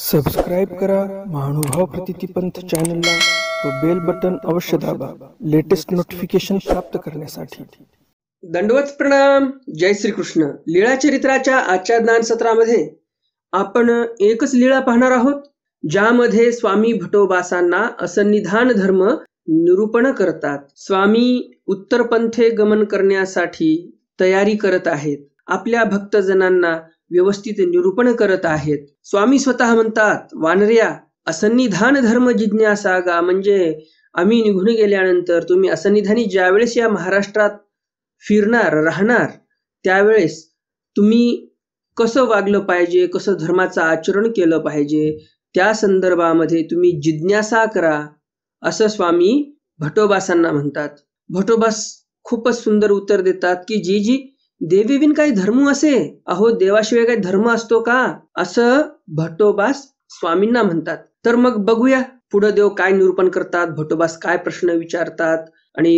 subscribe करा महानुभाव प्रतितीपंथ चॅनलला व बेल बटन अवश्य दाबा लेटेस्ट नोटिफिकेशन प्राप्त करण्यासाठी दंडवत प्रणाम जय श्री कृष्ण लीळा चरित्राच्या आजच्या ज्ञान सत्रामध्ये आपण एकच लीळा पाहणार आहोत ज्यामध्ये स्वामी भटोबासांना निधान धर्म निरूपण करतात स्वामी उत्तर पंथे गमन करण्यासाठी तयारी करत आहेत आपल्या भक्तजनांना व्यवस्थित निरूपण करत आहेत स्वामी स्वतः म्हणतात वानर्या असन्निधान धर्म जिज्ञासा गा म्हणजे आम्ही निघून गेल्यानंतर तुम्ही असन्निधानी ज्यावेळेस या महाराष्ट्रात फिरणार राहणार त्यावेळेस तुम्ही कसं वागलं पाहिजे कसं धर्माचं आचरण केलं पाहिजे त्या संदर्भामध्ये तुम्ही जिज्ञासा करा असं स्वामी भटोबासांना म्हणतात भटोबास खूपच सुंदर उत्तर देतात की जी जी देवीविन काही धर्म असे अहो देवाशिवाय काही धर्म असतो का असं भटोबास स्वामींना म्हणतात तर मग बघूया पुढे देव काय निरूपण करतात भटोबास काय प्रश्न विचारतात आणि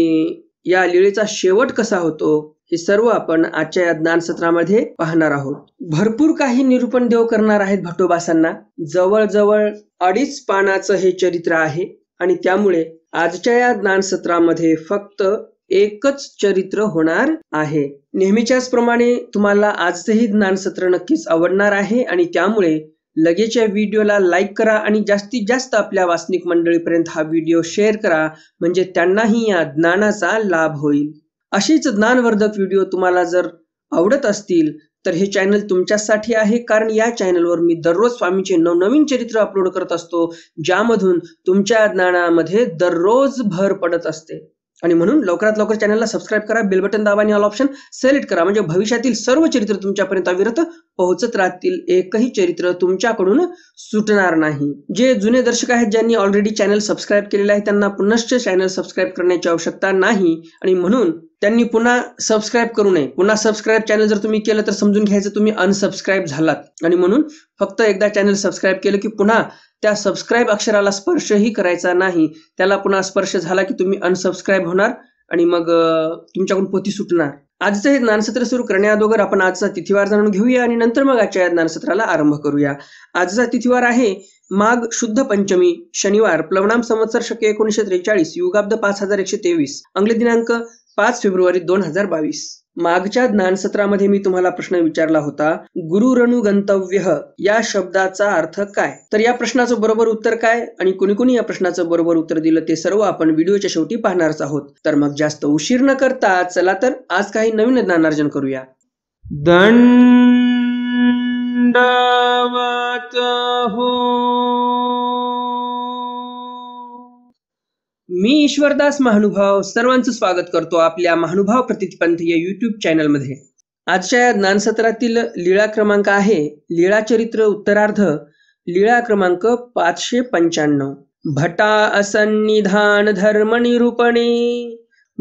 या लिळेचा शेवट कसा होतो हे सर्व आपण आजच्या या ज्ञानसत्रामध्ये पाहणार आहोत भरपूर काही निरूपण देव करणार आहेत भटोबासांना जवळजवळ अडीच पानाचं हे चरित्र आहे आणि त्यामुळे आजच्या या ज्ञानसत्रामध्ये फक्त एकच चरित्र होणार आहे नेहमीच्याच प्रमाणे तुम्हाला आजचंही ज्ञानसत्र नक्कीच आवडणार आहे आणि त्यामुळे लगेच या व्हिडिओला लाईक करा आणि जास्तीत जास्त आपल्या वासनिक मंडळीपर्यंत हा व्हिडिओ शेअर करा म्हणजे त्यांनाही या ज्ञानाचा लाभ होईल अशीच ज्ञानवर्धक व्हिडिओ तुम्हाला जर आवडत असतील तर हे चॅनल तुमच्यासाठी आहे कारण या चॅनलवर मी दररोज स्वामीचे नवनवीन चरित्र अपलोड करत असतो ज्यामधून तुमच्या ज्ञानामध्ये दररोज भर पडत असते आणि म्हणून लवकरात लवकर चॅनलला सबस्क्राईब करा बेल बटन दाबा आणि ऑल ऑप्शन सिलेक्ट करा म्हणजे भविष्यातील सर्व चरित्र तुमच्यापर्यंत अविरत पोहोचत राहतील एकही चरित्र तुमच्याकडून सुटणार नाही जे जुने दर्शक आहेत ज्यांनी ऑलरेडी चॅनल सबस्क्राईब केलेले आहे त्यांना पुनश्च चॅनल सबस्क्राईब करण्याची आवश्यकता नाही आणि म्हणून त्यांनी पुन्हा सबस्क्राईब करू नये पुन्हा सबस्क्राईब चॅनल जर तुम्ही केलं तर समजून घ्यायचं तुम्ही अनसबस्क्राईब झालात आणि म्हणून फक्त एकदा चॅनल सबस्क्राईब केलं की पुन्हा त्या सबस्क्राईब अक्षराला स्पर्शही करायचा नाही त्याला पुन्हा स्पर्श झाला की तुम्ही अनसबस्क्राईब होणार आणि मग तुमच्याकडून पोथी सुटणार आजचं हे ज्ञानसत्र सुरू करण्याअगोदर आपण आजचा तिथीवार जाणून घेऊया आणि नंतर मग आजच्या या ज्ञानसत्राला आरंभ करूया आजचा तिथीवार आहे माघ शुद्ध पंचमी शनिवार प्लवनाम संवत्सर शके एकोणीशे त्रेचाळीस युगाब्द पाच हजार एकशे तेवीस अंगले दिनांक पाच फेब्रुवारी दोन हजार बावीस मागच्या ज्ञानसत्रामध्ये मी तुम्हाला प्रश्न विचारला होता गुरु रणु गंतव्य या शब्दाचा अर्थ काय तर या प्रश्नाचं बरोबर उत्तर काय आणि कुणी कुणी या प्रश्नाचं बरोबर उत्तर दिलं ते सर्व आपण व्हिडिओच्या शेवटी पाहणारच आहोत तर मग जास्त उशीर न करता चला तर आज काही नवीन ज्ञानार्जन करूया दंडवत हो मी ईश्वरदास महानुभाव सर्वांचं स्वागत करतो आपल्या महानुभाव प्रतिपंथ या युट्यूब चॅनलमध्ये आजच्या ज्ञानसत्रातील लीळा क्रमांक आहे लीळा चरित्र उत्तरार्ध लीळा क्रमांक पाचशे पंच्याण्णव भटा असन्निधान निरूपणे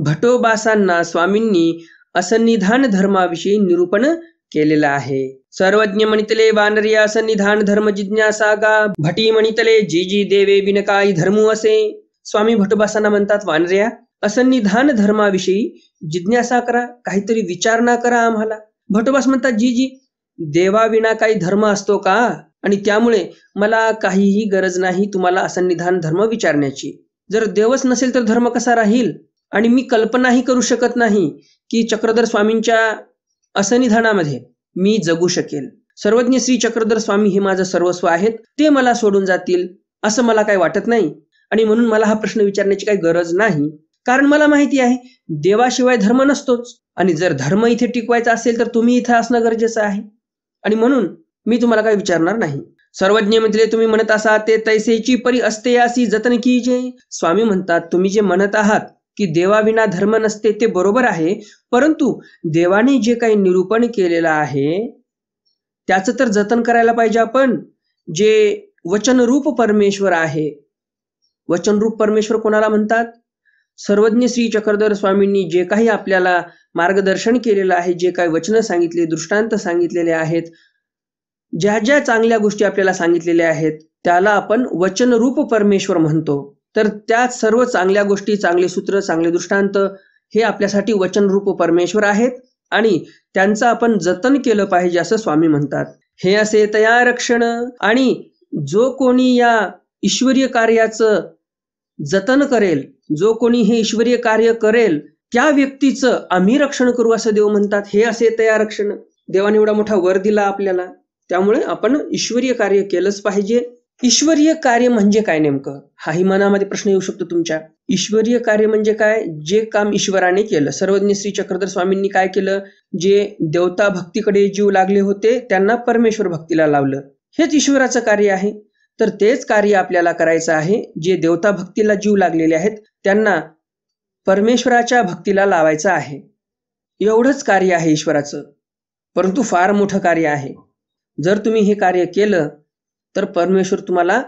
भटोबासांना स्वामींनी असनिधान धर्माविषयी निरूपण केलेलं आहे सर्वज्ञ म्हणितले वानरिया असन्निधान धर्म जिज्ञासा गा भटी म्हणितले जी जी देवे बिनकाई धर्मू असे स्वामी भटबासांना म्हणतात वानर्या असं धर्माविषयी जिज्ञासा करा काहीतरी विचारणा करा आम्हाला भटबास म्हणतात जी जी देवाविना काही धर्म असतो का आणि त्यामुळे मला काहीही गरज नाही तुम्हाला असं धर्म विचारण्याची जर देवच नसेल तर धर्म कसा राहील आणि मी कल्पनाही करू शकत नाही की चक्रधर स्वामींच्या असनिधानामध्ये मी जगू शकेल सर्वज्ञ श्री चक्रधर स्वामी हे माझं सर्वस्व आहेत ते मला सोडून जातील असं मला काही वाटत नाही आणि म्हणून मला हा प्रश्न विचारण्याची काही गरज नाही कारण मला माहिती आहे देवाशिवाय धर्म नसतोच आणि जर धर्म इथे टिकवायचा असेल तर तुम्ही इथे असणं गरजेचं आहे आणि म्हणून मी तुम्हाला काही विचारणार नाही सर्वज्ञ म्हणजे तुम्ही म्हणत असा ते तैसेची परी असते अशी जतन की जे स्वामी म्हणतात तुम्ही जे म्हणत आहात की देवाविना धर्म नसते ते बरोबर आहे परंतु देवाने जे काही निरूपण केलेलं आहे त्याचं तर जतन करायला पाहिजे आपण जे वचनरूप परमेश्वर आहे वचनरूप परमेश्वर कोणाला म्हणतात सर्वज्ञ श्री चक्रधर स्वामींनी जे काही आपल्याला मार्गदर्शन केलेलं आहे जे काही वचन सांगितले दृष्टांत सांगितलेले आहेत ज्या ज्या चांगल्या गोष्टी आपल्याला सांगितलेल्या आहेत त्याला आपण वचनरूप परमेश्वर म्हणतो तर त्या सर्व चांगल्या गोष्टी चांगले सूत्र चांगले दृष्टांत हे आपल्यासाठी वचनरूप परमेश्वर आहेत आणि त्यांचं आपण जतन केलं पाहिजे असं स्वामी म्हणतात हे असे तयारक्षण आणि जो कोणी या ईश्वरीय कार्याचं जतन करेल जो कोणी हे ईश्वरीय कार्य करेल त्या व्यक्तीचं आम्ही रक्षण करू असं देव म्हणतात हे असे तया रक्षण देवाने एवढा मोठा वर दिला आपल्याला त्यामुळे आपण ईश्वरीय कार्य केलंच पाहिजे ईश्वरीय कार्य म्हणजे काय नेमकं हाही मनामध्ये प्रश्न येऊ शकतो तुमच्या ईश्वरीय कार्य म्हणजे काय जे काम ईश्वराने केलं सर्वज्ञ श्री चक्रधर स्वामींनी काय केलं जे देवता भक्तीकडे जीव लागले होते त्यांना परमेश्वर भक्तीला लावलं हेच ईश्वराचं कार्य आहे तर तेच कार्य आपल्याला करायचं आहे जे देवता भक्तीला जीव लागलेले आहेत त्यांना परमेश्वराच्या भक्तीला लावायचं आहे एवढंच कार्य आहे ईश्वराचं परंतु फार मोठं कार्य आहे जर तुम्ही हे कार्य केलं तर परमेश्वर तुम्हाला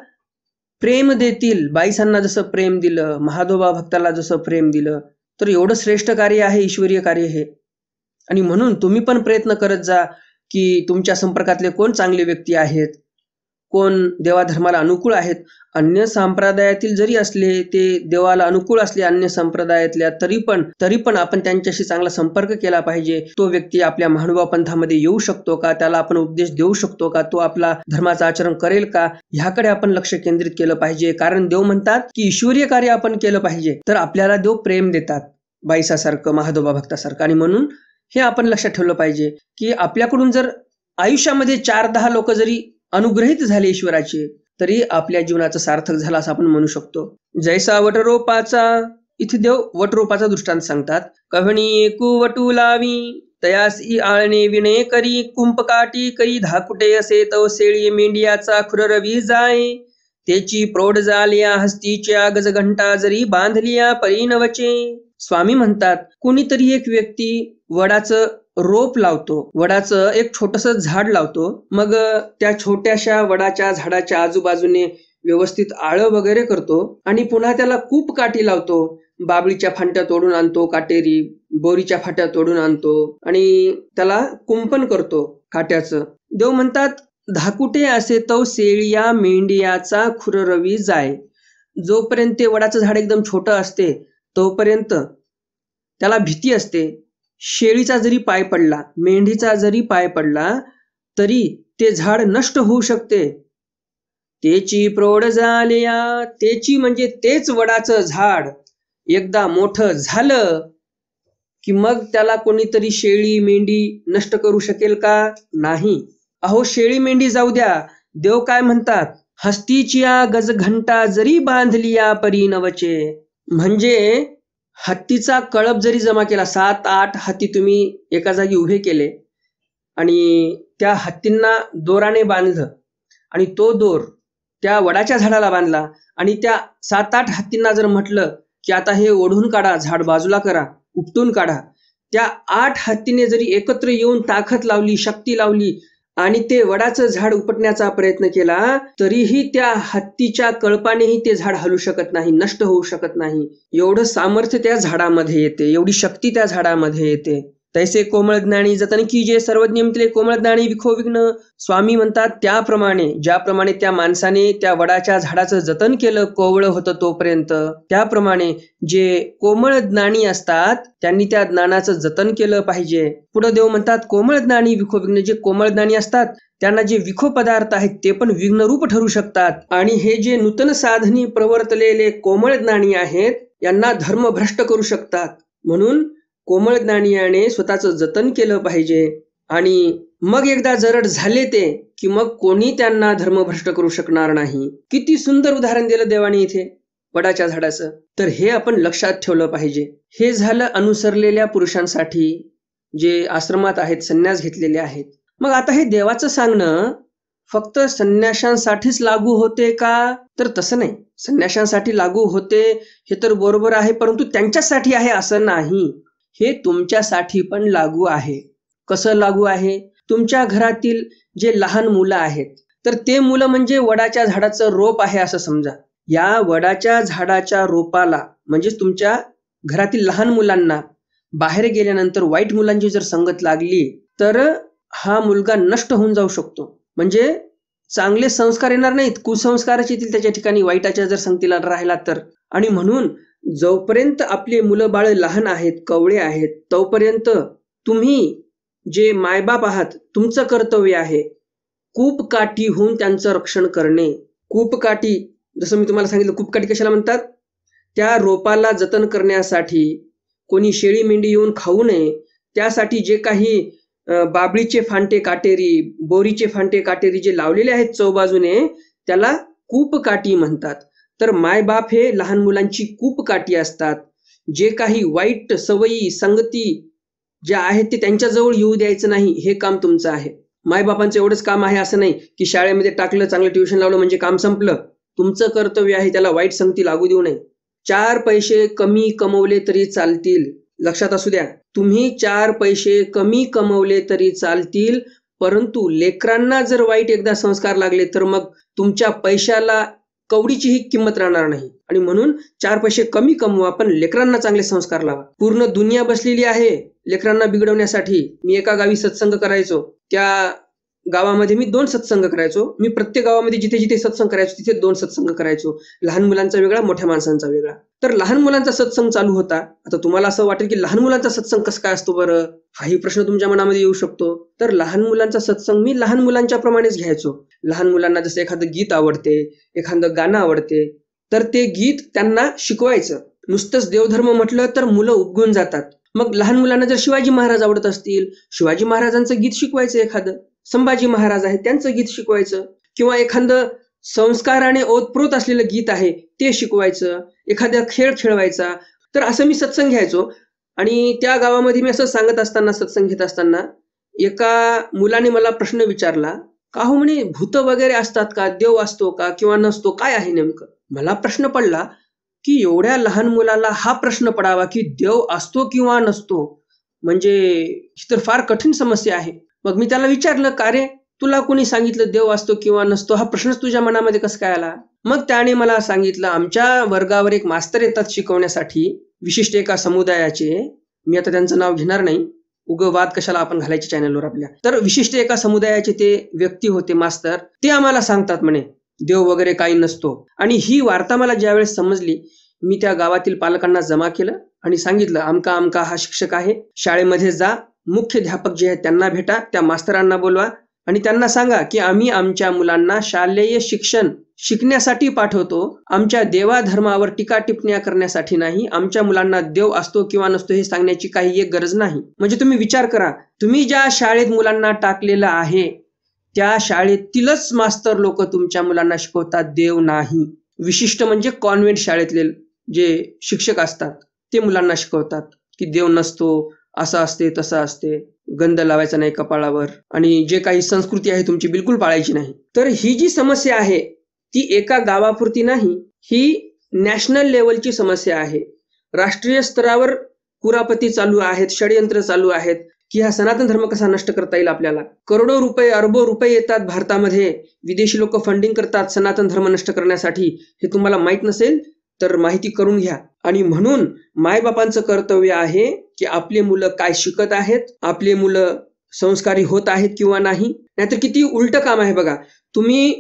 प्रेम देतील बाईसांना जसं प्रेम दिलं महादोबा भक्ताला जसं प्रेम दिलं तर एवढं श्रेष्ठ कार्य आहे ईश्वरीय कार्य हे आणि म्हणून तुम्ही पण प्रयत्न करत जा की तुमच्या संपर्कातले कोण चांगले व्यक्ती आहेत कोण देवाधर्माला अनुकूल आहेत अन्य संप्रदायातील जरी असले ते देवाला अनुकूल असले अन्य संप्रदायातल्या तरी पण तरी पण आपण त्यांच्याशी चांगला संपर्क केला पाहिजे तो व्यक्ती आपल्या महानुभाव पंथामध्ये येऊ शकतो का त्याला आपण उपदेश देऊ शकतो का तो आपला धर्माचं आचरण करेल का ह्याकडे आपण लक्ष केंद्रित केलं पाहिजे कारण देव म्हणतात की ईश्वरीय कार्य आपण केलं पाहिजे तर आपल्याला देव प्रेम देतात बाईसासारखं महादोबा भक्तासारखं आणि म्हणून हे आपण लक्षात ठेवलं पाहिजे की आपल्याकडून जर आयुष्यामध्ये चार दहा लोक जरी अनुग्रहित झाले ईश्वराचे तरी आपल्या जीवनाचा सार्थक झाला असं आपण म्हणू शकतो जैसा वटरोपाचा इथे देव वटरोपाचा दृष्टांत सांगतात कवणी कुवटू लावी तयासी आळणे विणे करी कुंपकाटी करी धाकुटे असे तव सेळी मेंढियाचा खुररवी जाय त्याची प्रौढ जालिया हस्तीच्या गजघंटा जरी बांधलिया परिणवचे स्वामी म्हणतात कुणीतरी एक व्यक्ती वडाचं रोप लावतो वडाचं एक छोटस झाड लावतो मग त्या छोट्याशा वडाच्या झाडाच्या आजूबाजूने व्यवस्थित आळं वगैरे करतो आणि पुन्हा त्याला कूप काठी लावतो बाबळीच्या फांट्या तोडून आणतो काटेरी बोरीच्या फाट्या तोडून आणतो आणि त्याला कुंपण करतो काट्याचं देव म्हणतात धाकुटे असे तो सेळिया मेंढियाचा खुररवी जाय जोपर्यंत ते वडाचं झाड एकदम छोटं असते तोपर्यंत त्याला भीती असते शेळीचा जरी पाय पडला मेंढीचा जरी पाय पडला तरी ते झाड नष्ट होऊ शकते त्याची प्रौढ झाल्या त्याची म्हणजे तेच वडाचं झाड एकदा मोठं झालं की मग त्याला कोणीतरी शेळी मेंढी नष्ट करू शकेल का नाही अहो शेळी मेंढी जाऊ द्या देव काय म्हणतात हस्तीची गजघंटा जरी बांधली या नवचे म्हणजे हत्तीचा कळप जरी जमा केला सात आठ हत्ती तुम्ही एका जागी उभे केले आणि त्या हत्तींना दोराने बांधलं आणि तो दोर त्या वडाच्या झाडाला बांधला आणि त्या सात आठ हत्तींना जर म्हटलं की आता हे ओढून काढा झाड बाजूला करा उपटून काढा त्या आठ हत्तीने जरी एकत्र येऊन ताकद लावली शक्ती लावली आणि ते वडाचं झाड उपटण्याचा प्रयत्न केला तरीही त्या हत्तीच्या कळपानेही ते झाड हलू शकत नाही नष्ट होऊ शकत नाही एवढं सामर्थ्य त्या झाडामध्ये येते एवढी शक्ती त्या झाडामध्ये येते तैसे कोमळ ज्ञानी जतन की जे सर्वज्ञ म्हटले कोमळ ज्ञानी विखो विघ्न स्वामी म्हणतात त्याप्रमाणे ज्याप्रमाणे त्या माणसाने त्या वडाच्या झाडाचं जतन केलं कोवळ होतं तोपर्यंत त्याप्रमाणे जे कोमळ ज्ञानी असतात त्यांनी त्या ज्ञानाचं जतन केलं पाहिजे पुढे देव म्हणतात कोमळ ज्ञानी विखो विघ्न जे कोमळ ज्ञानी असतात त्यांना जे विखो पदार्थ आहेत ते पण विघ्नरूप ठरू शकतात आणि हे जे नूतन साधनी प्रवर्तलेले कोमळ ज्ञानी आहेत यांना भ्रष्ट करू शकतात म्हणून कोमळ ज्ञानियाने स्वतःचं जतन केलं पाहिजे आणि मग एकदा जरड झाले ते की मग कोणी त्यांना धर्मभ्रष्ट करू शकणार नाही किती सुंदर उदाहरण दिलं देवाने इथे वडाच्या झाडाचं तर हे आपण लक्षात ठेवलं पाहिजे हे झालं अनुसरलेल्या पुरुषांसाठी जे आश्रमात आहेत संन्यास घेतलेले आहेत मग आता हे देवाचं सांगणं फक्त संन्याशांसाठीच लागू होते का तर तसं नाही संन्याशांसाठी लागू होते हे तर बरोबर आहे परंतु त्यांच्यासाठी आहे असं नाही हे तुमच्यासाठी पण लागू आहे कसं लागू आहे तुमच्या घरातील जे लहान मुलं आहेत तर ते मुलं म्हणजे वडाच्या झाडाचं रोप आहे असं समजा या वडाच्या झाडाच्या रोपाला म्हणजे तुमच्या घरातील लहान मुलांना बाहेर गेल्यानंतर वाईट मुलांची जर संगत लागली तर हा मुलगा नष्ट होऊन जाऊ शकतो म्हणजे चांगले संस्कार येणार नाहीत कुसंस्कारच येतील त्याच्या ठिकाणी वाईटाच्या जर संगतीला राहिला तर आणि म्हणून जोपर्यंत आपले मुलं बाळ लहान आहेत कवळे आहेत तोपर्यंत तुम्ही जे मायबाप आहात तुमचं कर्तव्य आहे कूप काठी होऊन त्यांचं रक्षण करणे कूप काठी जसं मी तुम्हाला सांगितलं कूप काठी कशाला म्हणतात त्या रोपाला जतन करण्यासाठी कोणी शेळी मेंढी येऊन खाऊ नये त्यासाठी जे काही बाबळीचे फांटे काटेरी बोरीचे फांटे काटेरी जे लावलेले आहेत चौबाजूने त्याला कूप काठी म्हणतात तर मायबाप हे लहान मुलांची कूप काठी असतात जे काही वाईट सवयी संगती ज्या आहेत ते त्यांच्याजवळ येऊ द्यायचं नाही हे काम तुमचं आहे मायबापांचं एवढंच काम आहे असं नाही की शाळेमध्ये टाकलं चांगलं ट्युशन लावलं म्हणजे काम संपलं तुमचं कर्तव्य आहे त्याला वाईट संगती लागू देऊ नये चार पैसे कमी कमवले तरी चालतील लक्षात असू द्या तुम्ही चार पैसे कमी कमवले तरी चालतील परंतु लेकरांना जर वाईट एकदा संस्कार लागले तर मग तुमच्या पैशाला कवडीची ही किंमत राहणार नाही आणि म्हणून चार पैसे कमी कमवा आपण लेकरांना चांगले संस्कार लावा पूर्ण दुनिया बसलेली आहे लेकरांना बिघडवण्यासाठी मी एका गावी सत्संग करायचो त्या गावामध्ये मी दोन सत्संग करायचो मी प्रत्येक गावामध्ये जिथे जिथे सत्संग करायचो तिथे दोन सत्संग करायचो लहान मुलांचा वेगळा मोठ्या माणसांचा वेगळा तर लहान मुलांचा सत्संग चालू होता आता तुम्हाला असं वाटेल की लहान मुलांचा सत्संग कसं काय असतो बरं हाही प्रश्न तुमच्या मनामध्ये येऊ शकतो तर लहान मुलांचा सत्संग मी लहान मुलांच्या प्रमाणेच घ्यायचो लहान मुलांना जसं एखादं गीत आवडते एखादं गाणं आवडते तर ते गीत त्यांना शिकवायचं नुसतंच देवधर्म म्हटलं तर मुलं उपगून जातात मग लहान मुलांना जर शिवाजी महाराज आवडत असतील शिवाजी महाराजांचं गीत शिकवायचं एखादं संभाजी महाराज आहे त्यांचं गीत शिकवायचं किंवा एखादं संस्काराने ओतप्रोत असलेलं गीत आहे ते शिकवायचं एखादा खेळ खेळवायचा तर असं मी सत्संग घ्यायचो आणि त्या गावामध्ये मी असं सांगत असताना सत्संग घेत असताना एका मुलाने मला प्रश्न विचारला का हो म्हणे भूत वगैरे असतात का देव असतो का किंवा नसतो काय आहे नेमकं मला प्रश्न पडला की एवढ्या लहान मुलाला हा प्रश्न पडावा की देव असतो किंवा नसतो म्हणजे ही तर फार कठीण समस्या आहे मग मी त्याला विचारलं का रे तुला कोणी सांगितलं देव असतो किंवा नसतो हा प्रश्नच तुझ्या मनामध्ये कसं काय आला मग त्याने मला सांगितलं आमच्या वर्गावर एक मास्तर येतात शिकवण्यासाठी विशिष्ट एका समुदायाचे मी आता त्यांचं नाव घेणार नाही उग वाद कशाला आपण घालायचे चॅनलवर आपल्या तर विशिष्ट एका समुदायाचे ते व्यक्ती होते मास्तर ते आम्हाला सांगतात म्हणे देव वगैरे काही नसतो आणि ही वार्ता मला ज्यावेळेस समजली मी त्या गावातील पालकांना जमा केलं आणि सांगितलं आमका आमका हा शिक्षक आहे शाळेमध्ये जा मुख्य अध्यापक जे आहेत त्यांना भेटा त्या मास्तरांना बोलवा आणि त्यांना सांगा की आम्ही आमच्या मुलांना शालेय शिक्षण शिकण्यासाठी पाठवतो आमच्या देवाधर्मावर टीका टिप्पण्या करण्यासाठी नाही आमच्या मुलांना देव असतो किंवा नसतो हे सांगण्याची काही एक गरज नाही म्हणजे तुम्ही विचार करा तुम्ही ज्या शाळेत मुलांना टाकलेलं आहे त्या शाळेतीलच मास्तर लोक तुमच्या मुलांना शिकवतात देव नाही विशिष्ट म्हणजे कॉन्व्हेंट शाळेतले जे शिक्षक असतात ते मुलांना शिकवतात की देव नसतो असं असते तसं असते गंध लावायचा नाही कपाळावर आणि जे काही संस्कृती आहे तुमची बिलकुल पाळायची नाही तर ही जी समस्या आहे ती एका गावापुरती नाही ही नॅशनल लेवलची समस्या आहे राष्ट्रीय स्तरावर कुरापती चालू आहेत षडयंत्र चालू आहेत की हा सनातन धर्म कसा नष्ट करता येईल आपल्याला करोडो रुपये अरबो रुपये येतात भारतामध्ये विदेशी लोक फंडिंग करतात सनातन धर्म नष्ट करण्यासाठी हे तुम्हाला माहीत नसेल तर माहिती करून घ्या आणि म्हणून मायबापांचं कर्तव्य आहे की आपले मुलं काय शिकत आहेत आपले मुलं संस्कारी होत आहेत किंवा नाही नाहीतर किती उलट काम आहे बघा तुम्ही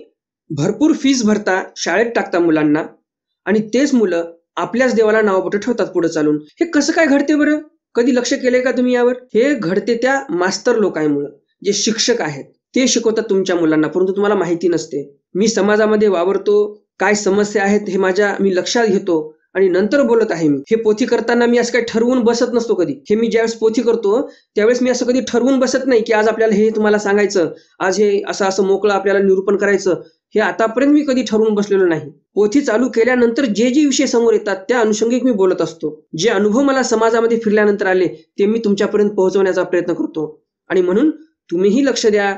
भरपूर फीज भरता शाळेत टाकता मुलांना आणि तेच मुलं आपल्याच देवाला नावापोटे ठेवतात पुढे चालून हे कसं काय घडते बरं कधी लक्ष केलंय का तुम्ही यावर हे घडते त्या मास्तर लोकांमुळे जे शिक्षक आहेत ते शिकवतात तुमच्या मुलांना परंतु तुम्हाला माहिती नसते मी समाजामध्ये वावरतो काय समस्या आहेत हे माझ्या मी लक्षात घेतो आणि नंतर बोलत आहे मी हे पोथी करताना मी असं काही ठरवून बसत नसतो कधी हे मी ज्यावेळेस पोथी करतो त्यावेळेस मी असं कधी ठरवून बसत नाही की आज आपल्याला हे तुम्हाला सांगायचं आज हे असं असं मोकळं आपल्याला निरूपण करायचं हे आतापर्यंत मी कधी ठरवून बसलेलो नाही पोथी चालू केल्यानंतर जे जे विषय समोर येतात त्या अनुषंगिक मी बोलत असतो जे अनुभव मला समाजामध्ये फिरल्यानंतर आले ते मी तुमच्यापर्यंत पोहोचवण्याचा प्रयत्न करतो आणि म्हणून तुम्हीही लक्ष द्या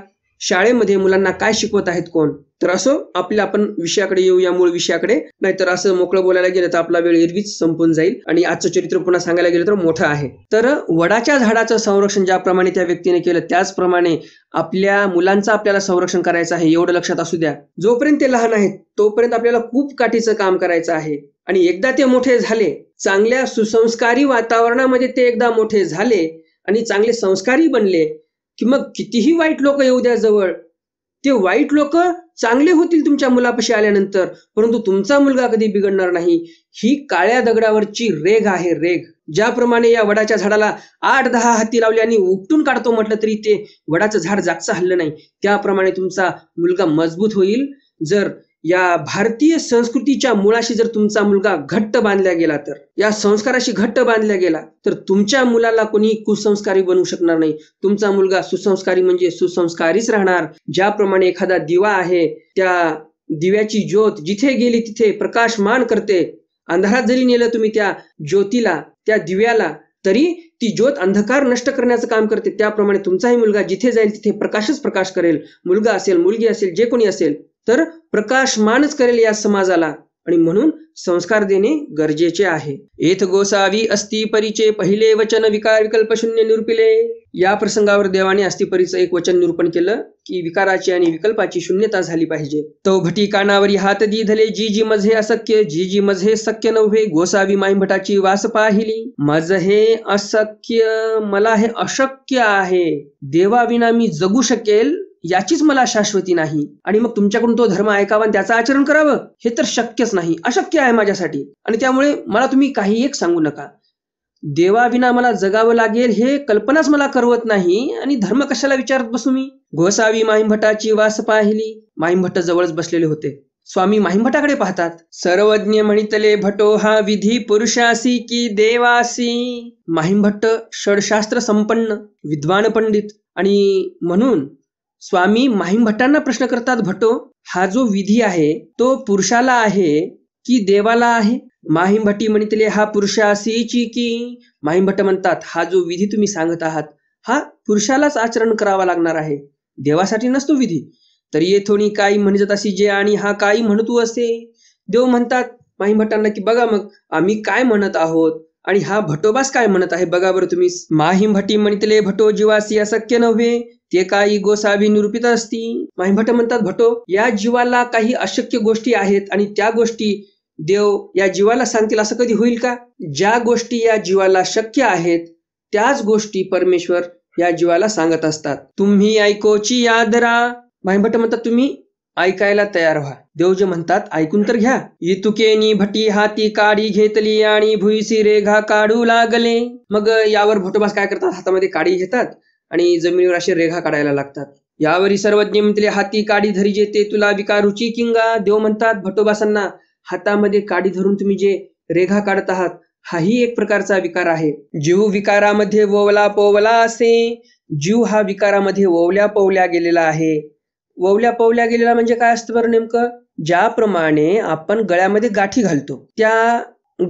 शाळेमध्ये मुलांना काय शिकवत आहेत कोण तर असो आपल्या आपण विषयाकडे येऊ या मूळ विषयाकडे नाहीतर असं मोकळं बोलायला गेलं तर आपला वेळ एरवीच संपून जाईल आणि आजचं चरित्र पुन्हा सांगायला गेलं तर मोठं आहे तर वडाच्या झाडाचं संरक्षण ज्याप्रमाणे त्या व्यक्तीने केलं त्याचप्रमाणे आपल्या मुलांचं आपल्याला संरक्षण करायचं आहे एवढं लक्षात असू द्या जोपर्यंत ते लहान आहेत तोपर्यंत आपल्याला खूप काठीचं काम करायचं आहे आणि एकदा ते मोठे झाले चांगल्या सुसंस्कारी वातावरणामध्ये ते एकदा मोठे झाले आणि चांगले संस्कारी बनले कि मग कितीही वाईट लोक येऊ द्या जवळ ते वाईट लोक चांगले होतील तुमच्या मुलापाशी आल्यानंतर परंतु तुमचा मुलगा कधी बिघडणार नाही ही काळ्या दगडावरची रेघ आहे रेघ ज्याप्रमाणे या वडाच्या झाडाला आठ दहा हाती लावले आणि उपटून काढतो म्हटलं तरी ते वडाचं झाड जागचं हल्लं नाही त्याप्रमाणे तुमचा मुलगा मजबूत होईल जर या भारतीय संस्कृतीच्या मुळाशी जर तुमचा मुलगा घट्ट बांधला गेला तर या संस्काराशी घट्ट बांधला गेला तर तुमच्या मुलाला कोणी कुसंस्कारी बनवू शकणार नाही तुमचा मुलगा सुसंस्कारी म्हणजे सुसंस्कारीच राहणार ज्याप्रमाणे एखादा दिवा आहे त्या दिव्याची ज्योत जिथे गेली तिथे प्रकाशमान करते अंधारात जरी नेलं तुम्ही त्या ज्योतीला त्या दिव्याला तरी ती ज्योत अंधकार नष्ट करण्याचं काम करते त्याप्रमाणे तुमचाही मुलगा जिथे जाईल तिथे प्रकाशच प्रकाश करेल मुलगा असेल मुलगी असेल जे कोणी असेल तर प्रकाशमानच करेल या समाजाला आणि म्हणून संस्कार देणे गरजेचे आहे येथ गोसावी अस्ति परिचे पहिले वचन विकार विकल्प शून्य निरूपिले या प्रसंगावर देवाने अस्थिपरीचं एक वचन निरूपण केलं की विकाराची आणि विकल्पाची शून्यता झाली पाहिजे तो भटी कानावरी हात दिधले जी जी मझे असक्य जी जी हे सक्य नव्हे गोसावी माईभटाची वास पाहिली मज हे असक्य मला हे अशक्य आहे देवाविना मी जगू शकेल याचीच मला शाश्वती नाही आणि मग तुमच्याकडून तो धर्म ऐकावा आणि त्याचं आचरण करावं हे तर शक्यच नाही अशक्य आहे माझ्यासाठी आणि त्यामुळे मला तुम्ही काही एक सांगू नका देवाविना मला जगावं लागेल हे कल्पनाच मला करवत नाही आणि धर्म कशाला विचारत बसू मी गोसावी माहिमभटाची वास पाहिली माहीमभट्ट जवळच बसलेले होते स्वामी माहिमभटाकडे पाहतात सर्वज्ञ म्हणितले भटो हा विधी पुरुषासी की देवासी माहिमभट्ट षडशास्त्र संपन्न विद्वान पंडित आणि म्हणून स्वामी माहीम भट्टांना प्रश्न करतात भटो हा जो विधी आहे तो पुरुषाला आहे की देवाला आहे भट्टी म्हणितले हा पुरुषासीची की भट्ट म्हणतात हा जो विधी तुम्ही सांगत आहात हा पुरुषालाच आचरण करावा लागणार आहे देवासाठी नसतो विधी तर येथोणी काही म्हणजत असे जे आणि हा काही म्हणतो असे देव म्हणतात माहीम भट्टांना की बघा मग आम्ही काय म्हणत आहोत आणि हा भटोबास काय म्हणत आहे बघा बरं तुम्ही माहीम भट्टी म्हणितले भटो जीवासी असक्य नव्हे ते काय गोसावी निरूपित असती भट म्हणतात भटो या जीवाला काही अशक्य गोष्टी आहेत आणि त्या गोष्टी देव या जीवाला सांगतील असं कधी होईल का ज्या गोष्टी या जीवाला शक्य आहेत त्याच गोष्टी परमेश्वर या जीवाला सांगत असतात तुम्ही ऐकोची याद राहा म्हणतात तुम्ही ऐकायला तयार व्हा देव जे म्हणतात ऐकून तर घ्या इतुकेनी भटी हाती काडी घेतली आणि भुईसी रेघा काढू लागले मग यावर भटोबास काय करतात हातामध्ये काडी घेतात आणि जमिनीवर असे रेघा काढायला लागतात यावरी सर्वज्ञ म्हटले हाती काडी धरी जे ते तुला विकार रुची किंगा देव म्हणतात भटोबासांना हातामध्ये काडी धरून तुम्ही जे रेघा काढत आहात हाही एक प्रकारचा विकार आहे जीव विकारामध्ये ववला पोवला असे जीव हा विकारामध्ये ववल्या पवल्या गेलेला आहे ववल्या पवल्या गेलेला म्हणजे काय असतं बरं नेमकं ज्याप्रमाणे आपण गळ्यामध्ये गाठी घालतो त्या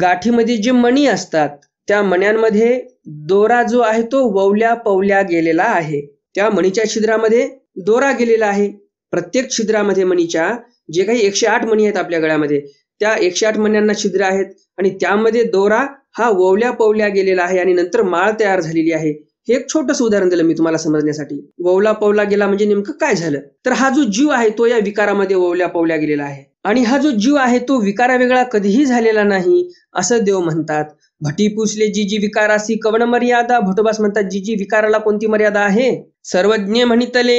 गाठीमध्ये जे मणी असतात त्या मण्यांमध्ये दोरा जो आहे तो ववल्या पवल्या गेलेला आहे त्या मणीच्या छिद्रामध्ये दोरा गेलेला आहे प्रत्येक छिद्रामध्ये मणीच्या जे काही एकशे आठ मणी आहेत आपल्या गळ्यामध्ये त्या एकशे आठ मण्यांना छिद्र आहेत आणि त्यामध्ये दोरा हा ववल्या पवल्या गेलेला आहे आणि नंतर माळ तयार झालेली आहे हे एक छोटस उदाहरण दिलं मी तुम्हाला समजण्यासाठी ववला पवला गेला म्हणजे नेमकं काय झालं तर हा जो जीव आहे तो या विकारामध्ये ववल्या पवल्या गेलेला आहे आणि हा जो जीव आहे तो विकारा वेगळा कधीही झालेला नाही असं देव म्हणतात भटी पुसले जी जी विकारासी कवण मर्यादा भटोबास म्हणतात जी जी विकाराला कोणती मर्यादा आहे सर्वज्ञ म्हणितले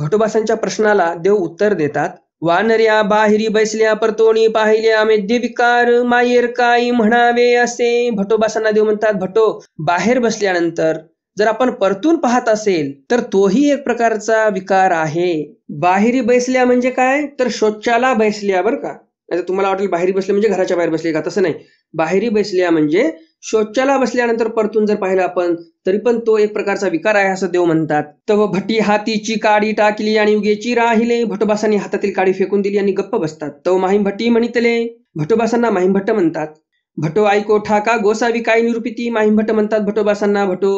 भटोबासांच्या प्रश्नाला देव उत्तर देतात वानर्या बाहेरी बैसल्या परतोणी पाहिल्या मेद्य विकार मायेर काय म्हणावे असे भटोबासांना देव म्हणतात भटो बाहेर बसल्यानंतर जर आपण परतून पाहत असेल तर तोही एक प्रकारचा विकार आहे बाहेरी बैसल्या म्हणजे काय तर शौचाला बैसल्या बरं का तुम्हाला वाटेल बाहेरी बसले म्हणजे घराच्या बाहेर बसले का तसं नाही बाहेरी बैसल्या म्हणजे शौचाला बसल्यानंतर परतून जर पाहिलं आपण तरी पण तो एक प्रकारचा विकार आहे असं देव म्हणतात तव भटी हातीची काडी टाकली आणि उगेची राहिले भटोबासांनी हातातील काडी फेकून दिली आणि गप्प बसतात तव माहीम भटी म्हणितले भटोबासांना भट्ट म्हणतात भटो ऐको ठाका गोसावी काय माहीम भट्ट म्हणतात भटोबासांना भटो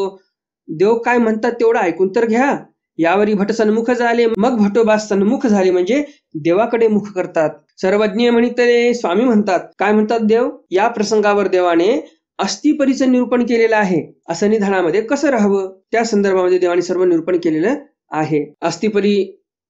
देव काय म्हणतात तेवढं ऐकून तर घ्या यावरी भट सन्मुख झाले मग भटोबास सन्मुख झाले म्हणजे देवाकडे मुख करतात सर्वज्ञ म्हणितले स्वामी म्हणतात काय म्हणतात देव या प्रसंगावर देवाने अस्थिपरीचं निरूपण केलेलं आहे असं निधानामध्ये कसं राहावं त्या संदर्भामध्ये देवाने सर्व निरूपण केलेलं आहे अस्थिपरी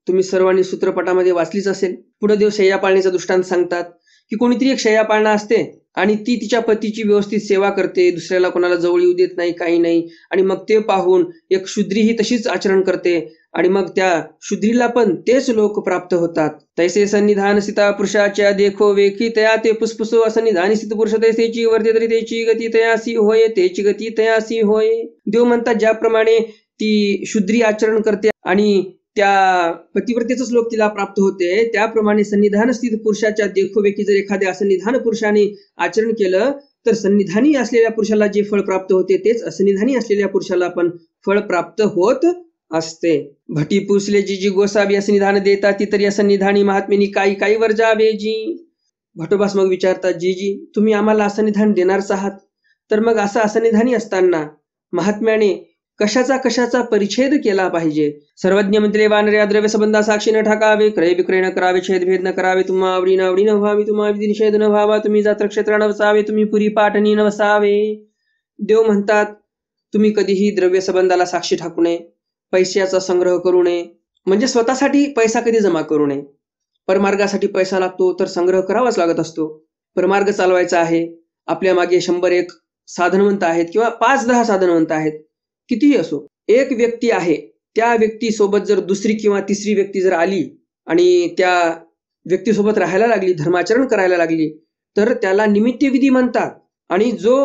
तुम्ही सर्वांनी सूत्रपटामध्ये वाचलीच असेल पुढे देव शय्या दृष्टांत सांगतात की कोणीतरी एक शय्या पाळणा असते आणि ती तिच्या पतीची व्यवस्थित सेवा करते दुसऱ्याला कोणाला जवळ येऊ देत नाही काही नाही आणि मग ते पाहून एक शुद्री ही तशीच आचरण करते आणि मग त्या शुद्धीला पण तेच लोक प्राप्त होतात तैसे सन्निधान सिता पुरुषाच्या देखो वेखी तया ते पुष्पसो असनिधान स्थित पुरुष तैसेची वर्ते तरी त्याची गती तयासी होय त्याची गती तयासी होय देव म्हणतात ज्याप्रमाणे ती शुद्री आचरण करते आणि त्या पतिव्रतेच लोक तिला प्राप्त होते त्याप्रमाणे सन्निधान स्थित पुरुषाच्या देखोवेखी जर एखाद्या असनिधान पुरुषाने आचरण केलं तर सन्निधानी असलेल्या पुरुषाला जे फळ प्राप्त होते तेच असनिधानी असलेल्या पुरुषाला पण फळ प्राप्त होत असते भटी पुसले जी जी गोसावी असं निधान देतात ती तरी असं निधानी महात्मेनी काही काही वर जावे जी भटोबास मग विचारतात जीजी तुम्ही आम्हाला असं निधान देणारच आहात तर मग असं निधानी असताना महात्म्याने कशाचा कशाचा परिच्छेद केला पाहिजे सर्वज्ञ मंत्रे वानरे द्रव्य संबंधा साक्षी न ठाकावे क्रय विक्रय न करावे छेद भेद न करावे तुम्हा आवडी न आवडी न व्हावी तुम्हा निषेध न व्हावा तुम्ही जात्र क्षेत्र वसावे तुम्ही पुरी पाठणी न वसावे देव म्हणतात तुम्ही कधीही द्रव्य संबंधाला साक्षी ठाकू नये पैशाचा संग्रह करू नये म्हणजे स्वतःसाठी पैसा कधी जमा करू नये परमार्गासाठी पैसा लागतो तर संग्रह करावाच लागत असतो परमार्ग चालवायचा आहे आपल्या मागे शंभर एक साधनवंत आहेत किंवा पाच दहा साधनवंत आहेत कितीही असो एक व्यक्ती आहे त्या व्यक्तीसोबत जर दुसरी किंवा तिसरी व्यक्ती जर आली आणि त्या व्यक्तीसोबत राहायला लागली धर्माचरण करायला लागली तर त्याला विधी म्हणतात आणि जो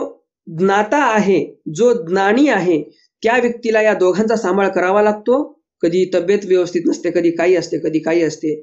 ज्ञाता आहे जो ज्ञानी आहे त्या व्यक्तीला या दोघांचा सांभाळ करावा लागतो कधी तब्येत व्यवस्थित नसते कधी काही असते कधी काही असते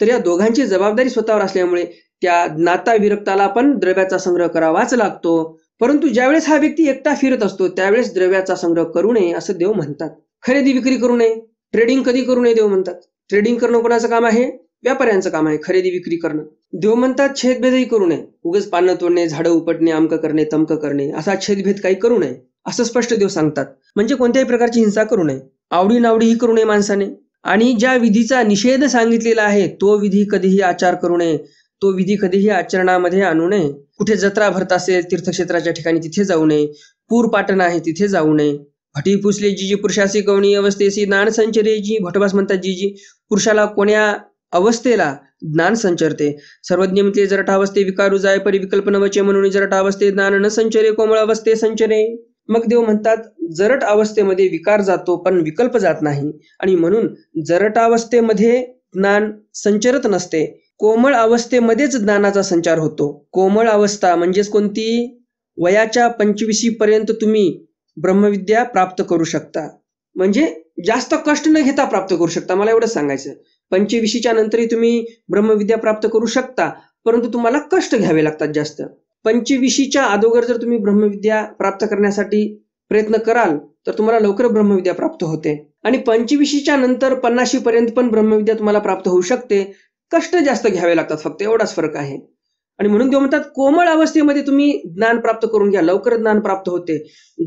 तर या दोघांची जबाबदारी स्वतःवर असल्यामुळे त्या नाता विरक्ताला पण द्रव्याचा संग्रह करावाच लागतो परंतु ज्यावेळेस हा व्यक्ती एकटा फिरत असतो त्यावेळेस द्रव्याचा संग्रह करू नये असं देव म्हणतात खरेदी विक्री करू नये ट्रेडिंग कधी करू नये देव म्हणतात ट्रेडिंग करणं कोणाचं काम आहे व्यापाऱ्यांचं काम आहे खरेदी विक्री करणं देव म्हणतात छेदभेदही करू नये उगच पानं तोडणे झाडं उपटणे अमक करणे तमक करणे असा छेदभेद काही करू नये असं स्पष्ट देव सांगतात म्हणजे कोणत्याही प्रकारची हिंसा करू नये आवडी नावडी ही करू नये माणसाने आणि ज्या विधीचा निषेध सांगितलेला आहे तो विधी कधीही आचार करू नये तो विधी कधीही आचरणामध्ये आणू नये कुठे जत्रा भरत असेल तीर्थक्षेत्राच्या ठिकाणी तिथे जाऊ नये पूर पाटण आहे तिथे जाऊ नये भटी पुसले जी जी पुरुषासी कवणी अवस्थेसी ज्ञान संचरे जी भटवास म्हणतात जी जी पुरुषाला कोण्या अवस्थेला ज्ञान संचरते सर्वज्ञ म्हटले अवस्थे विकारू जाय परिविकल्पन वचे म्हणून अवस्थे ज्ञान न संचरे कोमळ अवस्थे संचरे मग देव म्हणतात जरट अवस्थेमध्ये विकार जातो पण विकल्प जात नाही आणि म्हणून अवस्थेमध्ये ज्ञान संचरत नसते कोमळ अवस्थेमध्येच ज्ञानाचा संचार होतो कोमळ अवस्था म्हणजेच कोणती वयाच्या पंचवीसी पर्यंत तुम्ही ब्रह्मविद्या प्राप्त करू शकता म्हणजे जास्त कष्ट न घेता प्राप्त करू शकता मला एवढं सांगायचं पंचवीशीच्या नंतरही तुम्ही ब्रह्मविद्या प्राप्त करू शकता परंतु तुम्हाला कष्ट घ्यावे लागतात जास्त पंचवीशीच्या अगोदर जर तुम्ही ब्रह्मविद्या प्राप्त करण्यासाठी प्रयत्न कराल तर तुम्हाला लवकर ब्रह्मविद्या प्राप्त होते आणि पंचवीशीच्या नंतर पन्नाशी पर्यंत पण ब्रह्मविद्या तुम्हाला प्राप्त होऊ शकते कष्ट जास्त घ्यावे लागतात फक्त एवढाच फरक आहे आणि म्हणून ते म्हणतात कोमळ अवस्थेमध्ये तुम्ही ज्ञान प्राप्त करून घ्या लवकर ज्ञान प्राप्त होते